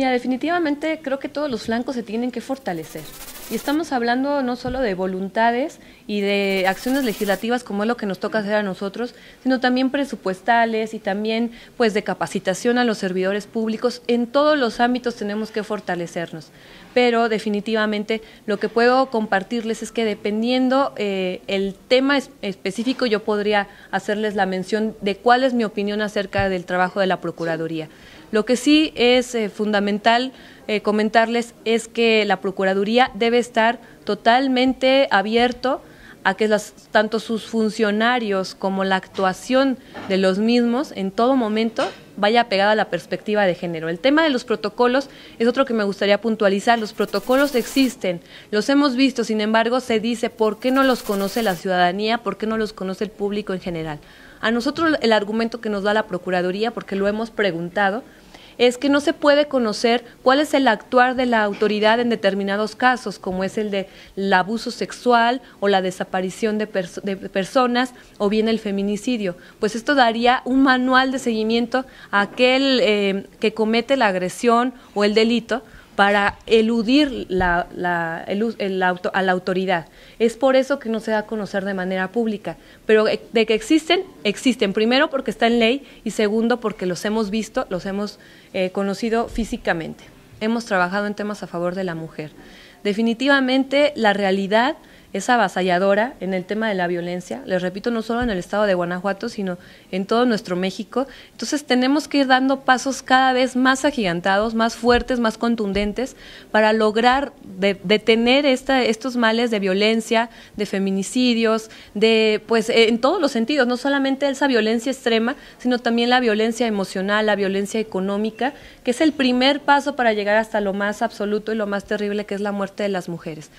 Mira, definitivamente creo que todos los flancos se tienen que fortalecer. Y estamos hablando no solo de voluntades y de acciones legislativas como es lo que nos toca hacer a nosotros, sino también presupuestales y también pues de capacitación a los servidores públicos. En todos los ámbitos tenemos que fortalecernos. Pero definitivamente lo que puedo compartirles es que dependiendo del eh, el tema específico yo podría hacerles la mención de cuál es mi opinión acerca del trabajo de la Procuraduría. Lo que sí es eh, fundamental eh, comentarles es que la Procuraduría debe estar totalmente abierto a que tanto sus funcionarios como la actuación de los mismos en todo momento vaya pegada a la perspectiva de género. El tema de los protocolos es otro que me gustaría puntualizar. Los protocolos existen, los hemos visto, sin embargo, se dice por qué no los conoce la ciudadanía, por qué no los conoce el público en general. A nosotros el argumento que nos da la Procuraduría, porque lo hemos preguntado, es que no se puede conocer cuál es el actuar de la autoridad en determinados casos, como es el de abuso sexual o la desaparición de, personas o bien el feminicidio. Pues esto daría un manual de seguimiento a aquel eh, que comete la agresión o el delito para eludir la, la, el, a la autoridad. Es por eso que no se da a conocer de manera pública. Pero eh, de que existen, existen. Primero porque está en ley y segundo porque los hemos visto, los hemos eh, conocido físicamente. Hemos trabajado en temas a favor de la mujer. Definitivamente la realidad es avasalladora en el tema de la violencia, les repito, no solo en el estado de Guanajuato, sino en todo nuestro México. Entonces tenemos que ir dando pasos cada vez más agigantados, más fuertes, más contundentes, para lograr detener estos males de violencia, de feminicidios, de pues eh, en todos los sentidos, no solamente esa violencia extrema, sino también la violencia emocional, la violencia económica, que es el primer paso para llegar hasta lo más absoluto y lo más terrible que es la muerte de las mujeres.